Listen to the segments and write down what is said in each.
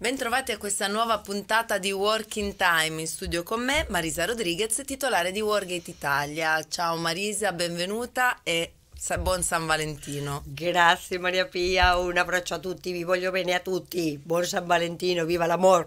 Bentrovati a questa nuova puntata di Working Time in studio con me Marisa Rodriguez, titolare di Wargate Italia. Ciao Marisa, benvenuta e buon San Valentino. Grazie Maria Pia, un abbraccio a tutti, vi voglio bene a tutti. Buon San Valentino, viva l'amore!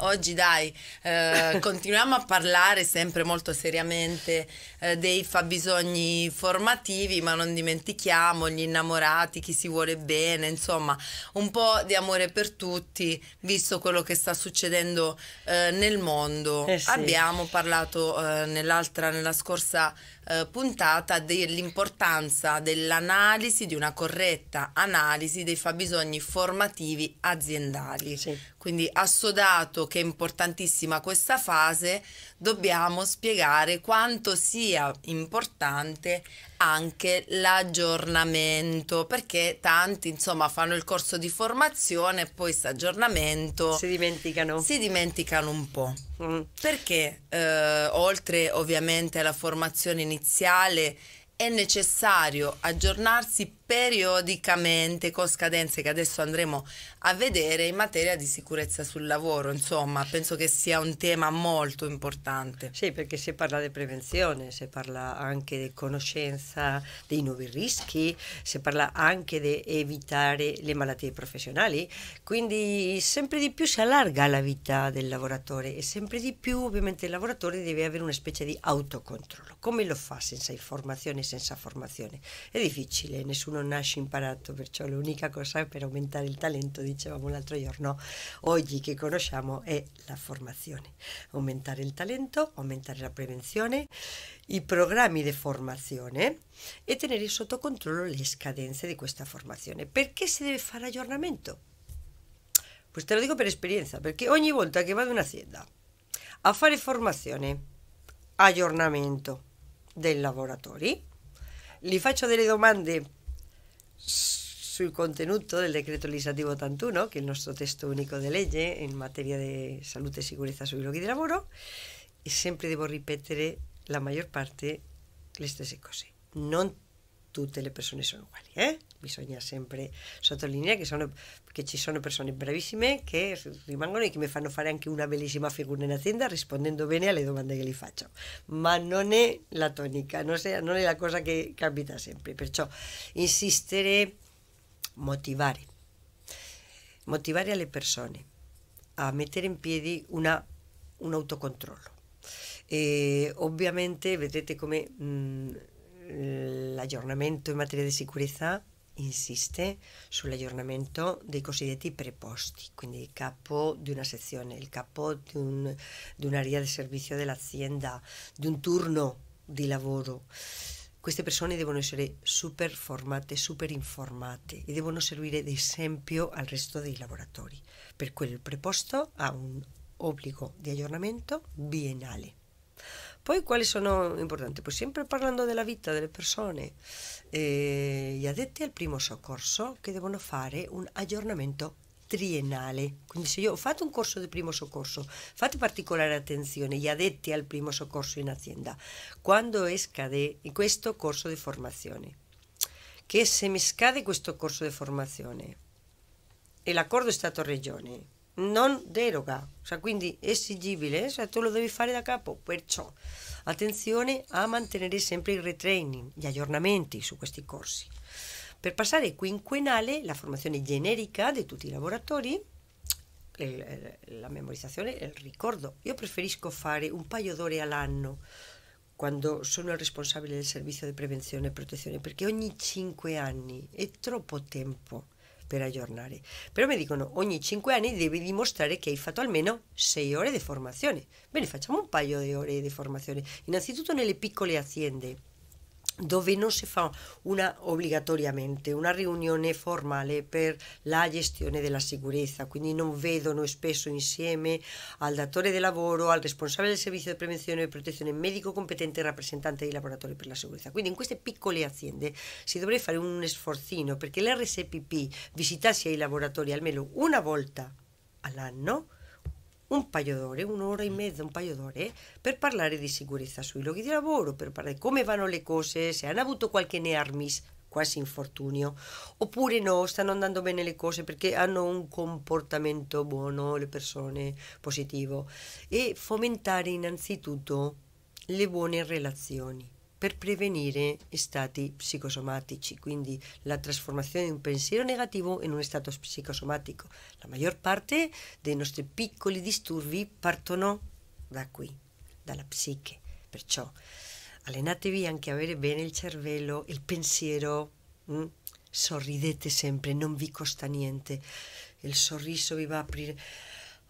oggi dai, eh, continuiamo a parlare sempre molto seriamente eh, dei fabbisogni formativi, ma non dimentichiamo gli innamorati, chi si vuole bene, insomma, un po' di amore per tutti, visto quello che sta succedendo eh, nel mondo. Eh sì. Abbiamo parlato eh, nell'altra, nella scorsa eh, puntata dell'importanza dell'analisi, di una corretta analisi dei fabbisogni formativi aziendali. Sì. Quindi assodato che è importantissima questa fase, dobbiamo spiegare quanto sia importante anche l'aggiornamento, perché tanti insomma fanno il corso di formazione e poi questo aggiornamento si dimenticano. Si dimenticano un po'. Mm. Perché eh, oltre ovviamente alla formazione iniziale è necessario aggiornarsi periodicamente con scadenze che adesso andremo a vedere in materia di sicurezza sul lavoro. Insomma, penso che sia un tema molto importante. Sì, perché si parla di prevenzione, si parla anche di conoscenza dei nuovi rischi, si parla anche di evitare le malattie professionali, quindi sempre di più si allarga la vita del lavoratore e sempre di più ovviamente il lavoratore deve avere una specie di autocontrollo. Come lo fa senza informazione, senza formazione? È difficile, nessuno non nasce imparato, perciò l'unica cosa per aumentare il talento, dicevamo l'altro giorno, oggi che conosciamo è la formazione. Aumentare il talento, aumentare la prevenzione, i programmi di formazione e tenere sotto controllo le scadenze di questa formazione. Perché si deve fare aggiornamento? Pues te lo dico per esperienza, perché ogni volta che vado in azienda a fare formazione, aggiornamento dei lavoratori, gli faccio delle domande su contenuto del decreto legislativo tantuno, que es nuestro texto único de ley ¿eh? en materia materia salud y seguridad seguridad, luoghi di trabajo y siempre debo repetir la mayor parte de las cosas. No tú, le son iguales, eh? bisogna sempre sottolineare che, sono, che, ci sono persone bravissime che rimangono e che mi fanno fare anche una bellísima figura in azienda rispondendo bene alle domande che gli faccio. Ma non è la tonica, no sea non è la cosa che capita sempre. Perciò insistere, ...motivar a le persone a mettere en piedi una, un autocontrol... ...obviamente... ovviamente cómo come... Mh, mm, l'aggiornamento in materia de sicurezza insiste sull'aggiornamento dei cosiddetti preposti, quindi il capo di una sezione, il capo di, un, di un'area di servizio dell'azienda, di un turno di lavoro. Queste persone devono essere super formate, super informate e devono servire di esempio al resto dei lavoratori. Per quello il preposto ha un obbligo di aggiornamento biennale. Poi quali sono importanti? Poi sempre parlando della vita delle persone, eh, gli addetti al primo soccorso che devono fare un aggiornamento triennale. Quindi se io ho fatto un corso di primo soccorso, fate particolare attenzione gli addetti al primo soccorso in azienda, quando scade questo corso di formazione, che se mi scade questo corso di formazione e l'accordo è Stato-Regione, non deroga, cioè quindi esigibile, cioè tu lo devi fare da capo, perciò attenzione a mantenere sempre il retraining, gli aggiornamenti su questi corsi. Per passare quinquennale la formazione generica di tutti i lavoratori, la memorizzazione e il ricordo. Io preferisco fare un paio d'ore all'anno quando sono il responsabile del servizio di prevenzione e protezione, perché ogni cinque anni è troppo tempo per aggiornare. Però mi dicono ogni 5 anni devi dimostrare che hai fatto almeno 6 ore di formazione. Bene, facciamo un paio di ore di formazione. Innanzitutto nelle piccole aziende dove non si fa una, obbligatoriamente una riunione formale per la gestione della sicurezza, quindi non vedono spesso insieme al datore de lavoro, al responsable del servizio di prevenzione e protezione médico competente e rappresentante dei lavoratori per la sicurezza. Quindi in queste piccole aziende si dovrebbe fare un sforzino perché l'RSPP visitasse laboratorio al menos una volta año, un paio d'ore, un'ora e mezza, un paio d'ore, per parlare di sicurezza sui luoghi di lavoro, per parlare di come vanno le cose, se hanno avuto qualche nearmis, quasi infortunio, oppure no, stanno andando bene le cose perché hanno un comportamento buono, le persone positivo, e fomentare innanzitutto le buone relazioni per prevenire stati psicosomatici, quindi la trasformazione di un pensiero negativo in uno stato psicosomatico. La maggior parte dei nostri piccoli disturbi partono da qui, dalla psiche. Perciò allenatevi anche a avere bene il cervello, il pensiero. Mh? Mm? Sorridete sempre, non vi costa niente. Il sorriso vi va a aprire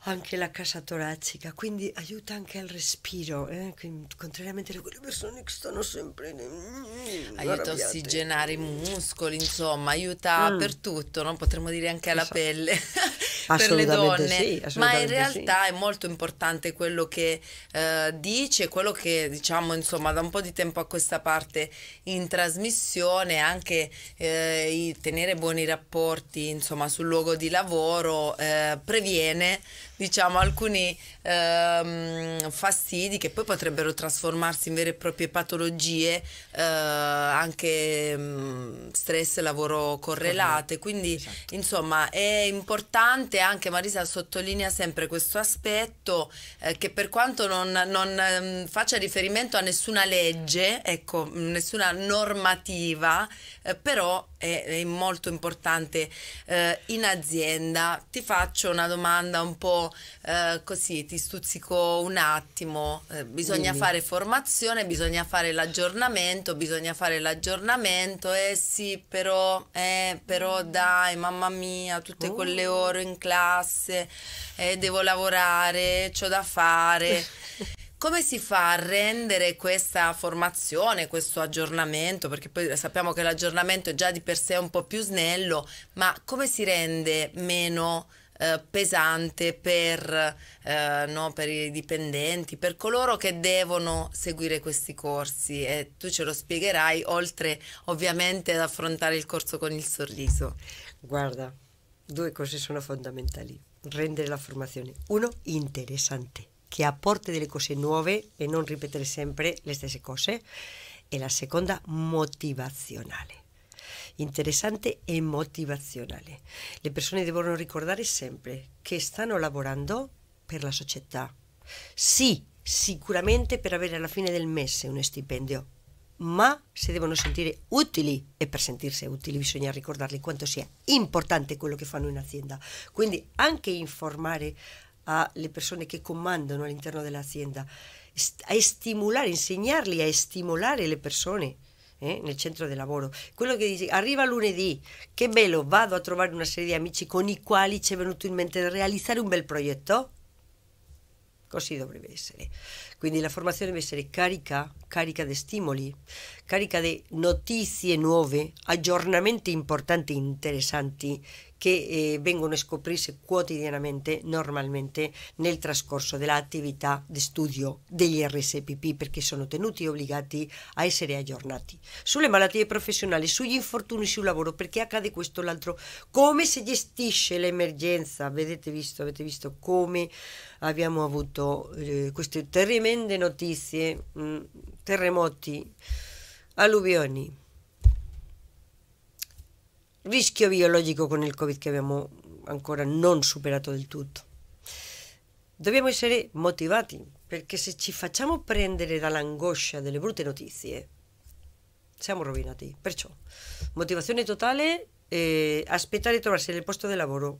anche la cassa toracica, quindi aiuta anche al respiro, eh? contrariamente a quelle persone che stanno sempre mm, aiuta a ossigenare i muscoli, insomma, aiuta mm. per tutto, no? potremmo dire anche alla esatto. pelle. per le donne, sì, ma in realtà sì. è molto importante quello che eh, dice, quello che diciamo insomma da un po' di tempo a questa parte in trasmissione, anche eh, tenere buoni rapporti insomma sul luogo di lavoro eh, previene diciamo alcuni ehm, fastidi che poi potrebbero trasformarsi in vere e proprie patologie eh, anche mh, mm, stress lavoro correlate, quindi esatto. insomma è importante anche Marisa sottolinea sempre questo aspetto eh, che per quanto non, non ehm, faccia riferimento a nessuna legge, ecco, nessuna normativa, eh, però è, è molto importante eh, in azienda. Ti faccio una domanda un po' eh, così, ti stuzzico un attimo. Eh, bisogna Dimmi. fare formazione, bisogna fare l'aggiornamento, bisogna fare l'aggiornamento. Eh sì, però, eh, però mm. dai, mamma mia, tutte oh. quelle ore in classe, eh, devo lavorare, ho da fare. Come si fa a rendere questa formazione, questo aggiornamento? Perché poi sappiamo che l'aggiornamento è già di per sé un po' più snello, ma come si rende meno eh, pesante per, eh, no, per, i dipendenti, per coloro che devono seguire questi corsi? E tu ce lo spiegherai, oltre ovviamente ad affrontare il corso con il sorriso. Guarda, due cose sono fondamentali. Rendere la formazione. Uno, interessante che apporti delle cose nuove e non ripetere sempre le stesse cose. E la seconda, motivazionale. Interessante e motivazionale. Le persone devono ricordare sempre che stanno lavorando per la società. Sì, sicuramente per avere alla fine del mese uno stipendio, ma se devono sentire utili e per sentirsi utili bisogna ricordarli quanto sia importante quello che fanno in azienda. Quindi anche informare alle persone che comandano all'interno dell'azienda, a stimolare, insegnarli a stimolare le persone. Eh, nel centro del lavoro. Quello che dice, arriva lunedì, che bello, vado a trovare una serie di amici con i quali ci è venuto in mente di realizzare un bel progetto? Così dovrebbe essere. Quindi la formazione deve essere carica, carica di stimoli, carica di notizie nuove, aggiornamenti importanti, interessanti, che eh, vengono a scoprirsi quotidianamente, normalmente, nel trascorso dell'attività di studio degli RSPP, perché sono tenuti e obbligati a essere aggiornati. Sulle malattie professionali, sugli infortuni sul lavoro, perché accade questo o l'altro, come si gestisce l'emergenza, Vedete visto, avete visto come abbiamo avuto eh, queste tremende notizie, mh, mm, terremoti, alluvioni, rischio biologico con il Covid che abbiamo ancora non superato del tutto. Dobbiamo essere motivati perché se ci facciamo prendere dall'angoscia delle brutte notizie siamo rovinati. Perciò motivazione totale, eh, aspettare di trovarsi nel posto di lavoro,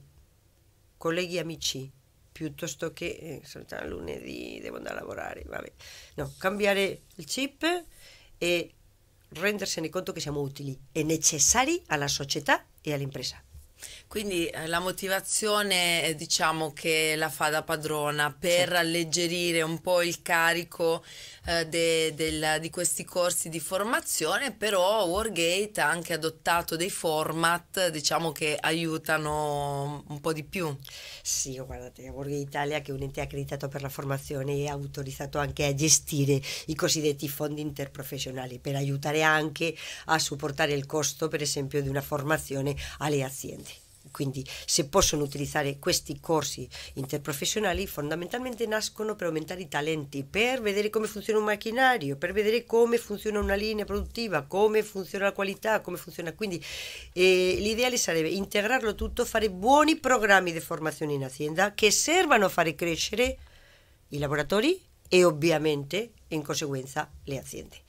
colleghi e amici, piuttosto che eh, soltanto lunedì devo andare a lavorare. Vabbè. No, cambiare il chip e renderse rendersene conto que xa moi útil e necessari alla società e empresa. Quindi eh, la motivazione eh, diciamo che la fa da padrona per sì. alleggerire un po' il carico eh, de, del, di questi corsi di formazione, però Wargate ha anche adottato dei format diciamo che aiutano un po' di più. Sì, oh, guardate, Wargate Italia che è un ente accreditato per la formazione è autorizzato anche a gestire i cosiddetti fondi interprofessionali per aiutare anche a supportare il costo per esempio di una formazione alle aziende. Quindi se possono utilizzare questi corsi interprofessionali fondamentalmente nascono per aumentare i talenti, per vedere come funziona un macchinario, per vedere come funziona una linea produttiva, come funziona la qualità, come funziona. Quindi eh, l'ideale sarebbe integrarlo tutto, fare buoni programmi di formazione in azienda che servano a fare crescere i laboratori e ovviamente in conseguenza le aziende.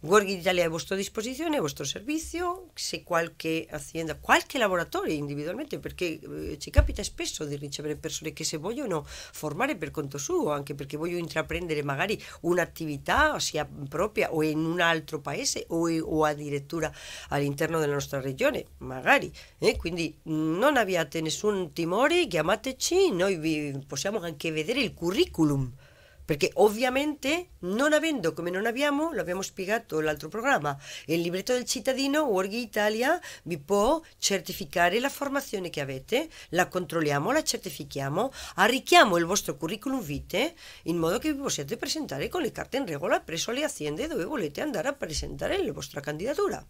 Work Italia a vuestra disposición, a vuestro servicio, se qualche hacienda, cualquier laboratorio individualmente, porque eh, ci capita spesso de ricevere que que se vogliono formar per conto aunque porque perché a intraprendere magari un'attività sea propia o en un altro país o, e, o al all'interno de nostra regione, magari. Eh? no non abbiate nessun timore, chiamateci, noi vi possiamo anche vedere el curriculum. Perché ovviamente non avendo come non abbiamo, l'abbiamo spiegato l'altro programma, il libretto del cittadino Work Italia vi può certificare la formazione che avete, la controlliamo, la certifichiamo, arricchiamo il vostro curriculum vitae in modo che vi possiate presentare con le carte in regola presso le aziende dove volete andare a presentare la vostra candidatura.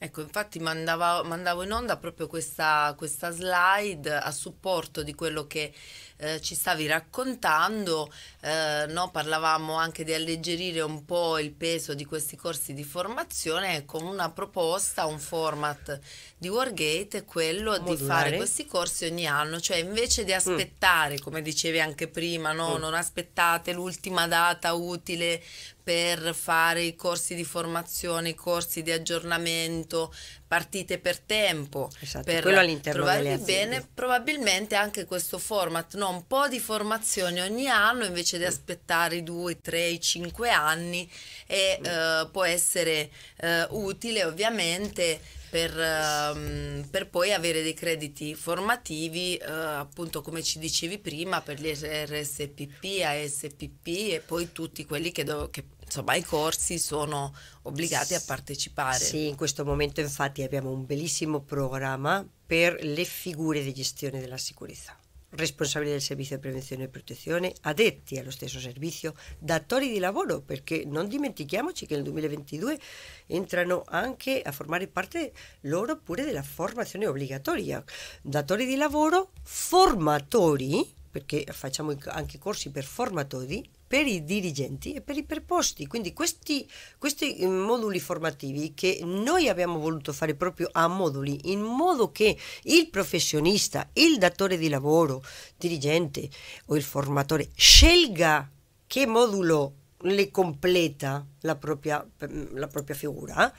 Ecco, infatti mandavo, mandavo in onda proprio questa, questa slide a supporto di quello che eh, ci stavi raccontando, eh, no? parlavamo anche di alleggerire un po' il peso di questi corsi di formazione con una proposta, un format di Wargate, quello Modulare. di fare questi corsi ogni anno, cioè invece di mm. aspettare, mm. come dicevi anche prima, no? mm. non aspettate l'ultima data utile per fare i corsi di formazione, i corsi di aggiornamento, partite per tempo, esatto, per quello all'interno trovarvi bene, probabilmente anche questo format no? un po' di formazione ogni anno invece di aspettare i due, i tre, i cinque anni e eh, può essere eh, utile ovviamente per, um, per, poi avere dei crediti formativi, uh, appunto come ci dicevi prima, per gli RSPP, ASPP e poi tutti quelli che, che insomma i corsi sono obbligati a partecipare. Sì, in questo momento infatti abbiamo un bellissimo programma per le figure di gestione della sicurezza. responsabile del Servizio di Prevenzione e Protezione, addetti allo stesso servizio, datori di lavoro, perché non dimentichiamoci che nel 2022 entrano anche a formare parte loro pure della formazione obbligatoria. Datori di lavoro, formatori, perché facciamo anche corsi per formatori, per i dirigenti e per i preposti. Quindi questi, questi eh, moduli formativi che noi abbiamo voluto fare proprio a moduli, in modo che il professionista, il datore di lavoro, dirigente o il formatore scelga che modulo le completa la propria, mm, la propria figura.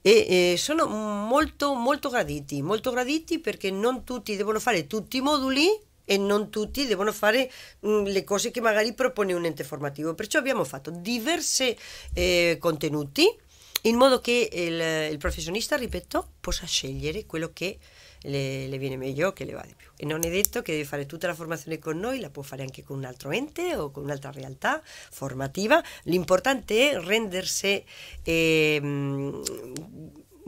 E, eh, eh, sono molto molto graditi molto graditi perché non tutti devono fare tutti i moduli ...y non tutti devono fare las mm, le cose che magari propone un ente formativo. Perciò abbiamo fatto hecho diversos eh, contenuti in modo que el il, professionista, ripeto, possa scegliere quello che le, le, viene meglio, que le va di più. E non è detto che deve fare tutta la formación con noi, la può fare anche con un altro ente o con un'altra realtà formativa. L'importante è rendersi eh,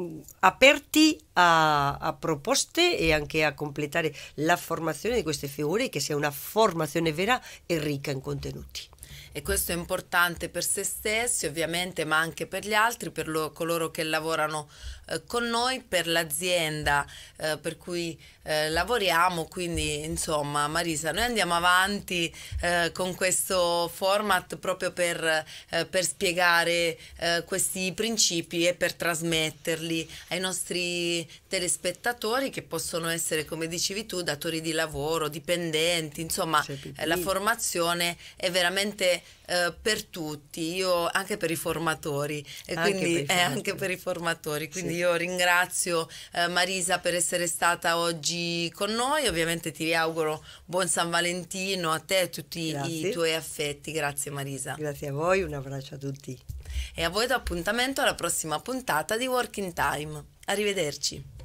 Mm, aperti a, a, proposte e anche a completare la formazione di queste figure che sia una formazione vera e ricca in contenuti. E questo è importante per se stessi ovviamente ma anche per gli altri, per lo, coloro che lavorano eh, con noi per l'azienda eh, per cui eh, lavoriamo, quindi insomma Marisa, noi andiamo avanti eh, con questo format proprio per, per spiegare questi principi e per trasmetterli ai nostri telespettatori che possono essere, come dicevi tu, datori di lavoro, dipendenti, insomma la formazione è veramente eh, per tutti, io, anche per i formatori, e anche quindi per eh, formatori. anche per i formatori. Quindi sì. io ringrazio eh, Marisa per essere stata oggi con noi, ovviamente ti auguro buon San Valentino a te e a tutti Grazie. i tuoi affetti. Grazie Marisa. Grazie a voi, un abbraccio a tutti. E a voi do appuntamento alla prossima puntata di Working Time. Arrivederci.